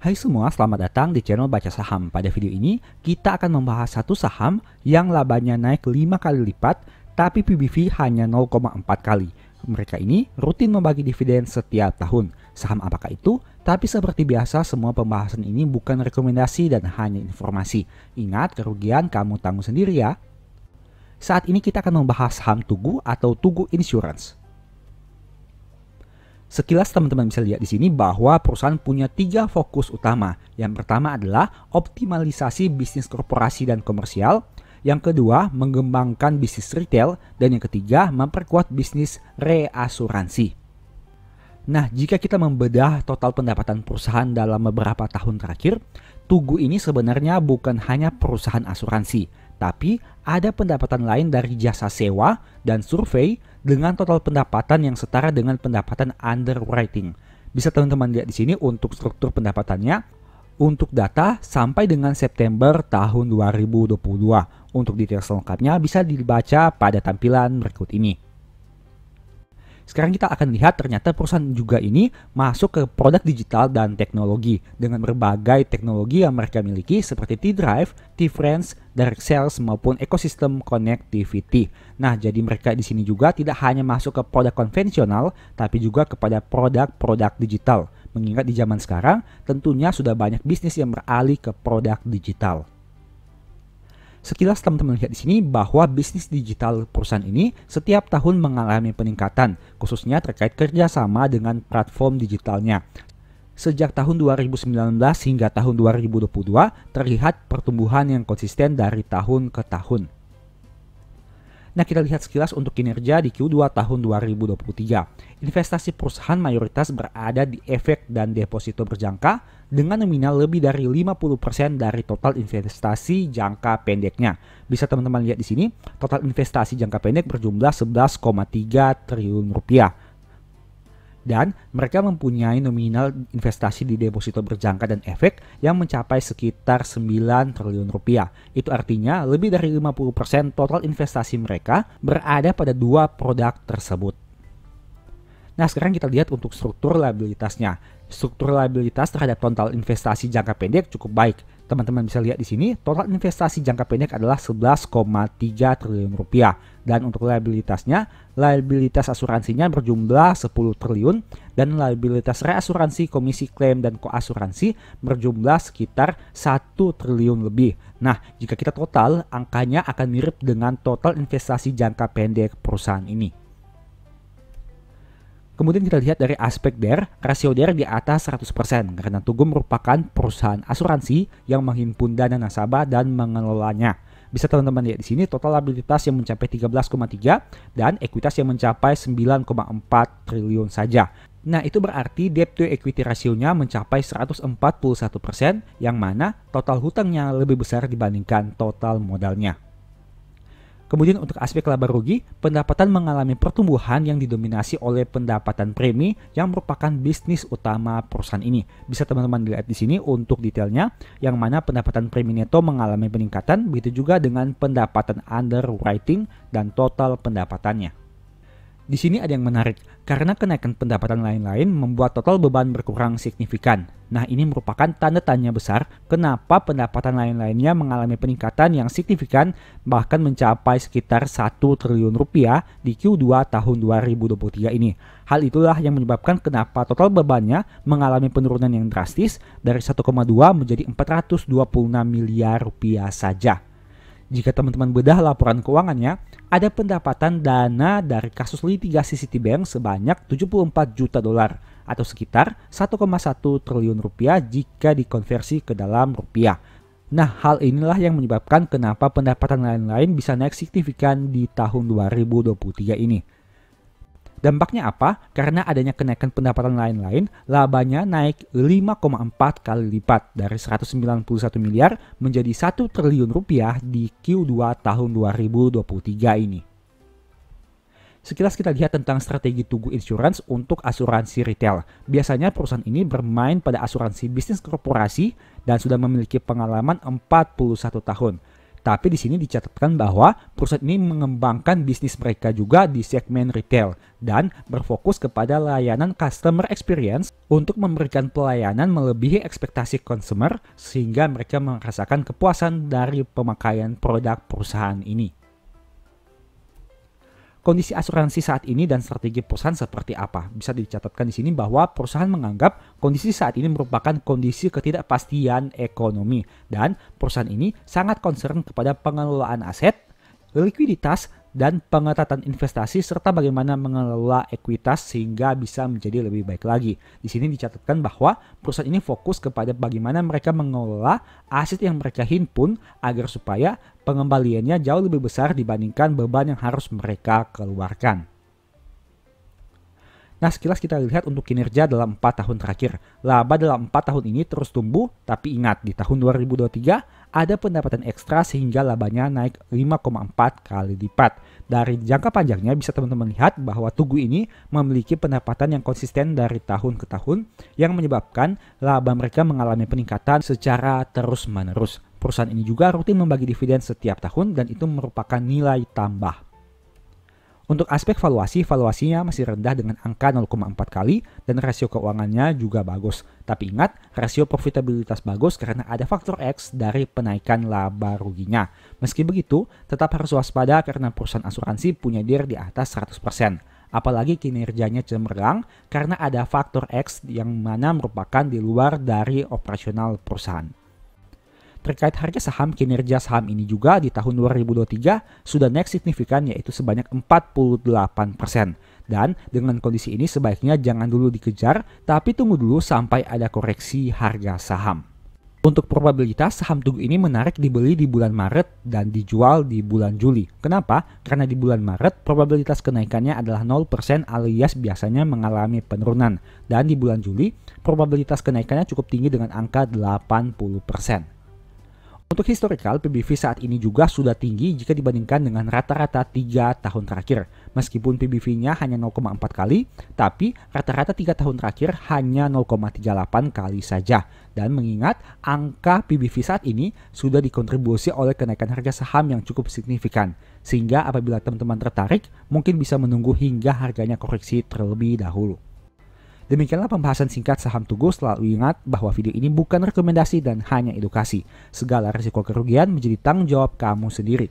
Hai semua, selamat datang di channel Baca Saham. Pada video ini, kita akan membahas satu saham yang labanya naik 5 kali lipat, tapi PBV hanya 0,4 kali. Mereka ini rutin membagi dividen setiap tahun. Saham apakah itu? Tapi seperti biasa, semua pembahasan ini bukan rekomendasi dan hanya informasi. Ingat, kerugian kamu tanggung sendiri ya. Saat ini kita akan membahas saham Tugu atau Tugu Insurance. Sekilas teman-teman bisa lihat di sini bahwa perusahaan punya tiga fokus utama. Yang pertama adalah optimalisasi bisnis korporasi dan komersial. Yang kedua, mengembangkan bisnis retail. Dan yang ketiga, memperkuat bisnis reasuransi. Nah, jika kita membedah total pendapatan perusahaan dalam beberapa tahun terakhir, Tugu ini sebenarnya bukan hanya perusahaan asuransi, tapi ada pendapatan lain dari jasa sewa dan survei dengan total pendapatan yang setara dengan pendapatan underwriting. Bisa teman-teman lihat di sini untuk struktur pendapatannya untuk data sampai dengan September tahun 2022. Untuk detail selengkapnya bisa dibaca pada tampilan berikut ini. Sekarang kita akan lihat ternyata perusahaan juga ini masuk ke produk digital dan teknologi dengan berbagai teknologi yang mereka miliki seperti T-Drive, T-Friends, direct sales maupun ekosistem connectivity. Nah, jadi mereka di sini juga tidak hanya masuk ke produk konvensional tapi juga kepada produk-produk digital. Mengingat di zaman sekarang tentunya sudah banyak bisnis yang beralih ke produk digital. Sekilas teman-teman lihat di sini bahwa bisnis digital perusahaan ini setiap tahun mengalami peningkatan, khususnya terkait kerjasama dengan platform digitalnya. Sejak tahun 2019 hingga tahun 2022 terlihat pertumbuhan yang konsisten dari tahun ke tahun. Nah kita lihat sekilas untuk kinerja di Q2 tahun 2023. Investasi perusahaan mayoritas berada di efek dan deposito berjangka dengan nominal lebih dari 50% dari total investasi jangka pendeknya. Bisa teman-teman lihat di sini, total investasi jangka pendek berjumlah 11,3 triliun rupiah dan mereka mempunyai nominal investasi di deposito berjangka dan efek yang mencapai sekitar 9 triliun rupiah. Itu artinya lebih dari 50% total investasi mereka berada pada dua produk tersebut. Nah sekarang kita lihat untuk struktur liabilitasnya. Struktur liabilitas terhadap total investasi jangka pendek cukup baik. Teman-teman bisa lihat di sini, total investasi jangka pendek adalah 11,3 triliun rupiah. Dan untuk liabilitasnya, liabilitas asuransinya berjumlah 10 triliun dan liabilitas reasuransi, komisi klaim, dan koasuransi berjumlah sekitar 1 triliun lebih. Nah, jika kita total, angkanya akan mirip dengan total investasi jangka pendek perusahaan ini. Kemudian kita lihat dari aspek DER, rasio DER di atas 100% karena Tugu merupakan perusahaan asuransi yang menghimpun dana nasabah dan mengelolanya. Bisa teman-teman lihat di sini total labilitas yang mencapai 13,3 dan ekuitas yang mencapai 9,4 triliun saja. Nah, itu berarti debt to equity rasionya mencapai 141% yang mana total hutangnya lebih besar dibandingkan total modalnya. Kemudian untuk aspek laba rugi, pendapatan mengalami pertumbuhan yang didominasi oleh pendapatan premi yang merupakan bisnis utama perusahaan ini. Bisa teman-teman lihat di sini untuk detailnya, yang mana pendapatan premi neto mengalami peningkatan, begitu juga dengan pendapatan underwriting dan total pendapatannya. Di sini ada yang menarik, karena kenaikan pendapatan lain-lain membuat total beban berkurang signifikan. Nah ini merupakan tanda tanya besar kenapa pendapatan lain-lainnya mengalami peningkatan yang signifikan bahkan mencapai sekitar 1 triliun rupiah di Q2 tahun 2023 ini. Hal itulah yang menyebabkan kenapa total bebannya mengalami penurunan yang drastis dari 1,2 menjadi 426 miliar rupiah saja. Jika teman-teman bedah laporan keuangannya, ada pendapatan dana dari kasus litigasi Citibank sebanyak 74 juta dolar atau sekitar 1,1 triliun rupiah jika dikonversi ke dalam rupiah. Nah, hal inilah yang menyebabkan kenapa pendapatan lain-lain bisa naik signifikan di tahun 2023 ini. Dampaknya apa? Karena adanya kenaikan pendapatan lain-lain, labanya naik 5,4 kali lipat dari 191 miliar menjadi 1 triliun rupiah di Q2 tahun 2023 ini. Sekilas kita lihat tentang strategi Tugu Insurance untuk asuransi retail. Biasanya perusahaan ini bermain pada asuransi bisnis korporasi dan sudah memiliki pengalaman 41 tahun. Tapi di sini dicatatkan bahwa perusahaan ini mengembangkan bisnis mereka juga di segmen retail dan berfokus kepada layanan customer experience untuk memberikan pelayanan melebihi ekspektasi konsumer sehingga mereka merasakan kepuasan dari pemakaian produk perusahaan ini kondisi asuransi saat ini dan strategi perusahaan seperti apa. Bisa dicatatkan di sini bahwa perusahaan menganggap kondisi saat ini merupakan kondisi ketidakpastian ekonomi dan perusahaan ini sangat concern kepada pengelolaan aset, likuiditas dan pengetatan investasi serta bagaimana mengelola ekuitas sehingga bisa menjadi lebih baik lagi. Di sini dicatatkan bahwa perusahaan ini fokus kepada bagaimana mereka mengelola aset yang mereka himpun agar supaya pengembaliannya jauh lebih besar dibandingkan beban yang harus mereka keluarkan. Nah sekilas kita lihat untuk kinerja dalam 4 tahun terakhir. Laba dalam 4 tahun ini terus tumbuh, tapi ingat di tahun 2023 ada pendapatan ekstra sehingga labanya naik 5,4 kali lipat. Dari jangka panjangnya bisa teman-teman lihat bahwa Tugu ini memiliki pendapatan yang konsisten dari tahun ke tahun yang menyebabkan laba mereka mengalami peningkatan secara terus-menerus. Perusahaan ini juga rutin membagi dividen setiap tahun dan itu merupakan nilai tambah untuk aspek valuasi, valuasinya masih rendah dengan angka 0,4 kali dan rasio keuangannya juga bagus. Tapi ingat, rasio profitabilitas bagus karena ada faktor X dari penaikan laba ruginya. Meski begitu, tetap harus waspada karena perusahaan asuransi punya dir di atas 100%. Apalagi kinerjanya cemerlang karena ada faktor X yang mana merupakan di luar dari operasional perusahaan. Terkait harga saham, kinerja saham ini juga di tahun 2023 sudah naik signifikan yaitu sebanyak 48%. Dan dengan kondisi ini sebaiknya jangan dulu dikejar, tapi tunggu dulu sampai ada koreksi harga saham. Untuk probabilitas saham Tugu ini menarik dibeli di bulan Maret dan dijual di bulan Juli. Kenapa? Karena di bulan Maret probabilitas kenaikannya adalah 0% alias biasanya mengalami penurunan. Dan di bulan Juli probabilitas kenaikannya cukup tinggi dengan angka 80%. Untuk historical, PBV saat ini juga sudah tinggi jika dibandingkan dengan rata-rata 3 tahun terakhir. Meskipun PBV-nya hanya 0,4 kali, tapi rata-rata 3 tahun terakhir hanya 0,38 kali saja. Dan mengingat angka PBV saat ini sudah dikontribusi oleh kenaikan harga saham yang cukup signifikan. Sehingga apabila teman-teman tertarik, mungkin bisa menunggu hingga harganya koreksi terlebih dahulu. Demikianlah pembahasan singkat saham Tugu. Selalu ingat bahwa video ini bukan rekomendasi dan hanya edukasi. Segala risiko kerugian menjadi tanggung jawab kamu sendiri.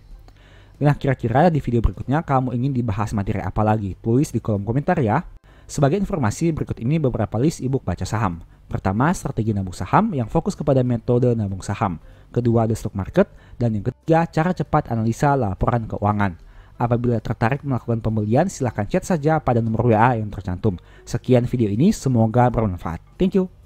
Nah, kira-kira di video berikutnya kamu ingin dibahas materi apa lagi? Tulis di kolom komentar ya. Sebagai informasi, berikut ini beberapa list e baca saham. Pertama, strategi nabung saham yang fokus kepada metode nabung saham. Kedua, the stock market. Dan yang ketiga, cara cepat analisa laporan keuangan. Apabila tertarik melakukan pembelian, silahkan chat saja pada nomor WA yang tercantum. Sekian video ini, semoga bermanfaat. Thank you.